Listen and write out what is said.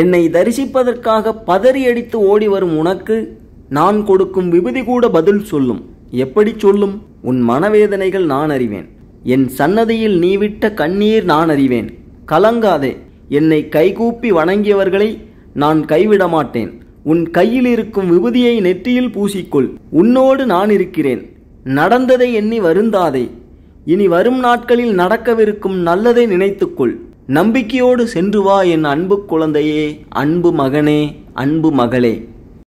என்னை தரிசிப்பதற்காக பதறியடித்து ஓடி வரும் உனக்கு நான் கொடுக்கும் விபதி கூட பதில் சொல்லும் எப்படி சொல்லும் உன் மனவேதனைகள் நான் அறிவேன் என் சன்னதியில் நீ விட்ட கண்ணீர் நான் அறிவேன் கலங்காதே என்னை கைகூப்பி வணங்கியவர்களை நான் கைவிட மாட்டேன் உன் கையில் இருக்கும் விபதியை நெற்றியில் பூசிக்கொள் உன்னோடு நான் இருக்கிறேன் நடந்ததை எண்ணி வருந்தாதே இனி வரும் நாட்களில் நடக்கவிருக்கும் நல்லதை நினைத்துக்கொள் நம்பிக்கையோடு சென்று வா என் அன்பு குழந்தையே அன்பு மகனே அன்பு மகளே